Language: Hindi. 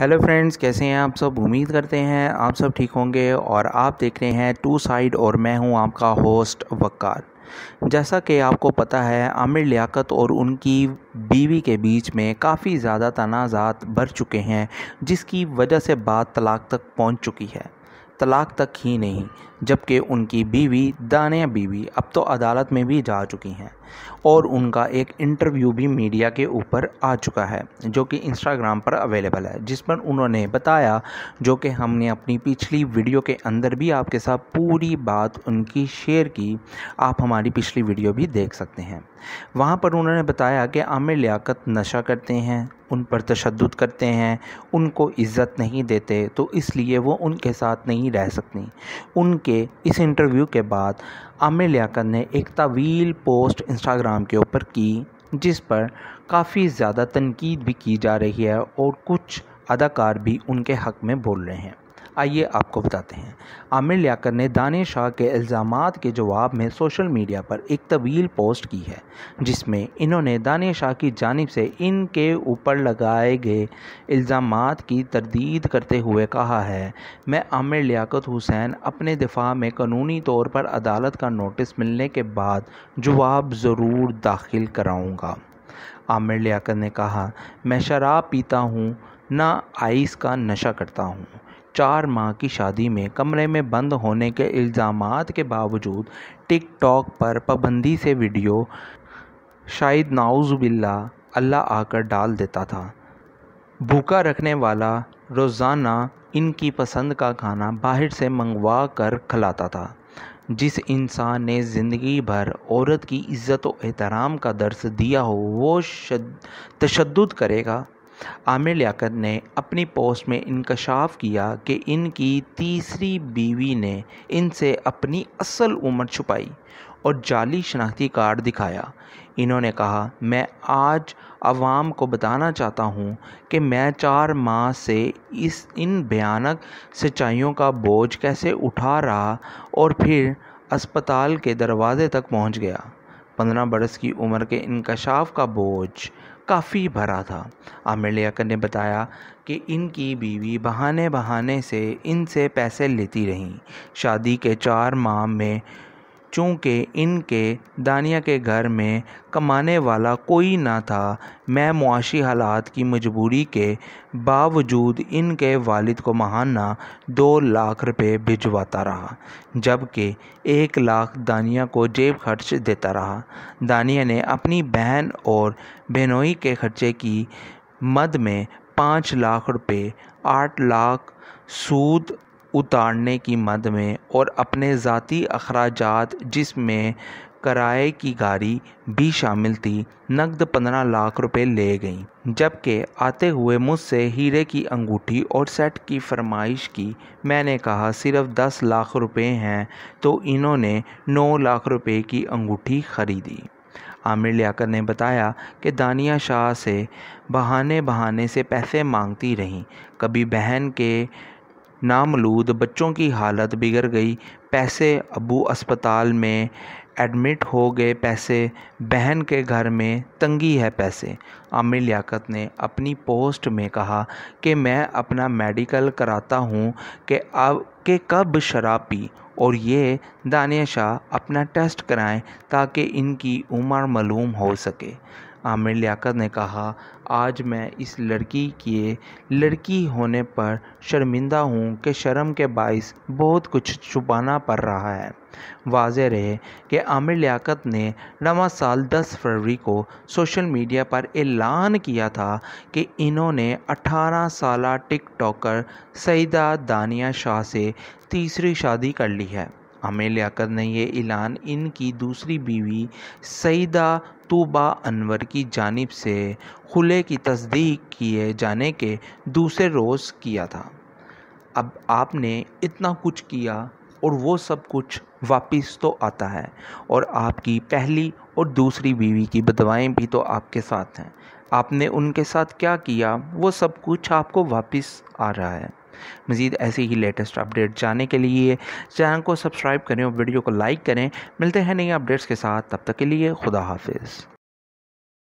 हेलो फ्रेंड्स कैसे हैं आप सब उम्मीद करते हैं आप सब ठीक होंगे और आप देख रहे हैं टू साइड और मैं हूं आपका होस्ट वक्कार जैसा कि आपको पता है आमिर लियाकत और उनकी बीवी के बीच में काफ़ी ज़्यादा तनाज़ात बढ़ चुके हैं जिसकी वजह से बात तलाक तक पहुंच चुकी है तलाक तक ही नहीं जबकि उनकी बीवी दानिया बीवी अब तो अदालत में भी जा चुकी हैं और उनका एक इंटरव्यू भी मीडिया के ऊपर आ चुका है जो कि इंस्टाग्राम पर अवेलेबल है जिस पर उन्होंने बताया जो कि हमने अपनी पिछली वीडियो के अंदर भी आपके साथ पूरी बात उनकी शेयर की आप हमारी पिछली वीडियो भी देख सकते हैं वहाँ पर उन्होंने बताया कि आमिर लियाकत नशा करते हैं उन पर तशद करते हैं उनको इज़्ज़त नहीं देते तो इसलिए वो उनके साथ नहीं नहीं रह सकती उनके इस इंटरव्यू के बाद आमिर लियाकत ने एक तवील पोस्ट इंस्टाग्राम के ऊपर की जिस पर काफ़ी ज़्यादा तनकीद भी की जा रही है और कुछ अदाकार भी उनके हक़ में बोल रहे हैं आइए आपको बताते हैं आमिर लियाकर ने दाने शाह के इल्ज़ाम के जवाब में सोशल मीडिया पर एक तवील पोस्ट की है जिसमें इन्होंने दाने शाह की जानब से इनके ऊपर लगाए गए इल्ज़ाम की तरदीद करते हुए कहा है मैं आमिर लियाकत हुसैन अपने दिफा में कानूनी तौर पर अदालत का नोटिस मिलने के बाद जवाब ज़रूर दाखिल कराऊँगा आमिर लियाकत ने कहा मैं शराब पीता हूँ ना आइस का नशा करता हूँ चार माह की शादी में कमरे में बंद होने के इल्ज़ाम के बावजूद टिकटॉक पर पाबंदी से वीडियो नाउज नाउज़बिल्ला अल्लाह आकर डाल देता था भूखा रखने वाला रोज़ाना इनकी पसंद का खाना बाहर से मंगवा कर खिलाता था जिस इंसान ने ज़िंदगी भर औरत की इज़्ज़त और एहतराम का दर्स दिया हो वो तशद करेगा आमिर लियाकत ने अपनी पोस्ट में इंकशाफ किया कि इनकी तीसरी बीवी ने इनसे अपनी असल उम्र छुपाई और जाली शनाख्ती कार्ड दिखाया इन्होंने कहा मैं आज आवाम को बताना चाहता हूँ कि मैं चार माह से इस इन भयानक सिंचाइयों का बोझ कैसे उठा रहा और फिर अस्पताल के दरवाजे तक पहुँच गया पंद्रह बरस की उम्र के इंकशाफ का बोझ काफ़ी भरा था आमिर ने बताया कि इनकी बीवी बहाने बहाने से इनसे पैसे लेती रहीं शादी के चार माह में चूँकि इनके दानिया के घर में कमाने वाला कोई ना था मैं मुआशी हालात की मजबूरी के बावजूद इनके वालिद को महाना दो लाख रुपए भिजवाता रहा जबकि एक लाख दानिया को जेब खर्च देता रहा दानिया ने अपनी बहन और बहनोई के खर्चे की मद में पाँच लाख रुपए आठ लाख सूद उतारने की मद में और अपने ज़ाती अखराज जिसमें किराए की गाड़ी भी शामिल थी नकद पंद्रह लाख रुपए ले गईं जबकि आते हुए मुझसे हीरे की अंगूठी और सेट की फरमाइश की मैंने कहा सिर्फ दस लाख रुपए हैं तो इन्होंने नौ लाख रुपए की अंगूठी खरीदी आमिर लियाकर ने बताया कि दानिया शाह से बहाने बहाने से पैसे मांगती रहीं कभी बहन के नामलूद बच्चों की हालत बिगड़ गई पैसे अबू अस्पताल में एडमिट हो गए पैसे बहन के घर में तंगी है पैसे आमिर लियाकत ने अपनी पोस्ट में कहा कि मैं अपना मेडिकल कराता हूँ कि अब के कब शराब पी और ये दानिया शाह अपना टेस्ट कराएं ताकि इनकी उम्र मालूम हो सके आमिर लियाकत ने कहा आज मैं इस लड़की के लड़की होने पर शर्मिंदा हूँ कि शर्म के बायस बहुत कुछ छुपाना पड़ रहा है वाज रहे कि आमिर लियाकत ने नवा साल 10 फरवरी को सोशल मीडिया पर ऐलान किया था कि इन्होंने 18 साल टिक सईदा दानिया शाह से तीसरी शादी कर ली है हमें लियाकत नहीं है ऐलान इनकी दूसरी बीवी सईदा तूबा अनवर की जानब से खुले की तस्दीक किए जाने के दूसरे रोज़ किया था अब आपने इतना कुछ किया और वो सब कुछ वापस तो आता है और आपकी पहली और दूसरी बीवी की बदवाएँ भी तो आपके साथ हैं आपने उनके साथ क्या किया वो सब कुछ आपको वापस आ रहा है मज़ीद ऐसी ही लेटेस्ट अपडेट जानने के लिए चैनल को सब्सक्राइब करें और वीडियो को लाइक करें मिलते हैं नई अपडेट्स के साथ तब तक के लिए खुदा हाफिज़